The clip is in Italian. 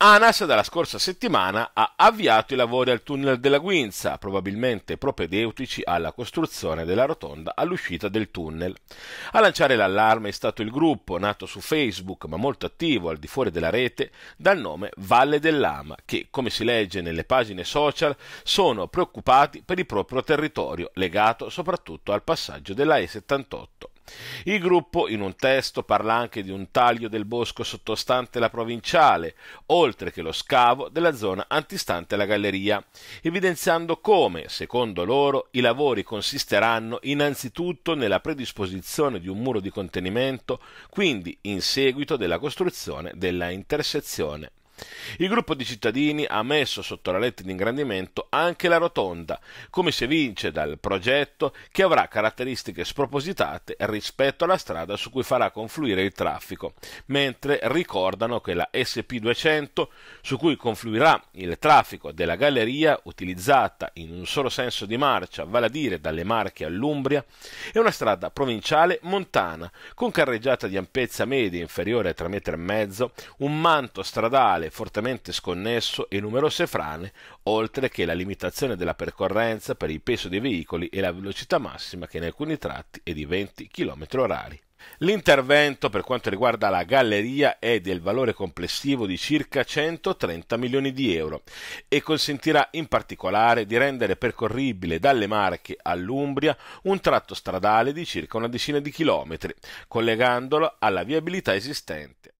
ANAS dalla scorsa settimana ha avviato i lavori al tunnel della Guinza, probabilmente propedeutici alla costruzione della rotonda all'uscita del tunnel. A lanciare l'allarme è stato il gruppo, nato su Facebook ma molto attivo al di fuori della rete, dal nome Valle dell'Ama, che, come si legge nelle pagine social, sono preoccupati per il proprio territorio, legato soprattutto al passaggio della E78. Il gruppo, in un testo, parla anche di un taglio del bosco sottostante la provinciale, oltre che lo scavo della zona antistante la galleria, evidenziando come, secondo loro, i lavori consisteranno innanzitutto nella predisposizione di un muro di contenimento, quindi in seguito della costruzione della intersezione il gruppo di cittadini ha messo sotto la lente di ingrandimento anche la rotonda, come si evince dal progetto che avrà caratteristiche spropositate rispetto alla strada su cui farà confluire il traffico, mentre ricordano che la SP200, su cui confluirà il traffico della galleria utilizzata in un solo senso di marcia, vale a dire dalle Marche all'Umbria, è una strada provinciale montana, con carreggiata di ampiezza media inferiore a 3,5 m, un manto stradale rende fortemente sconnesso e numerose frane, oltre che la limitazione della percorrenza per il peso dei veicoli e la velocità massima che in alcuni tratti è di 20 km orari. L'intervento per quanto riguarda la galleria è del valore complessivo di circa 130 milioni di euro e consentirà in particolare di rendere percorribile dalle Marche all'Umbria un tratto stradale di circa una decina di chilometri, collegandolo alla viabilità esistente.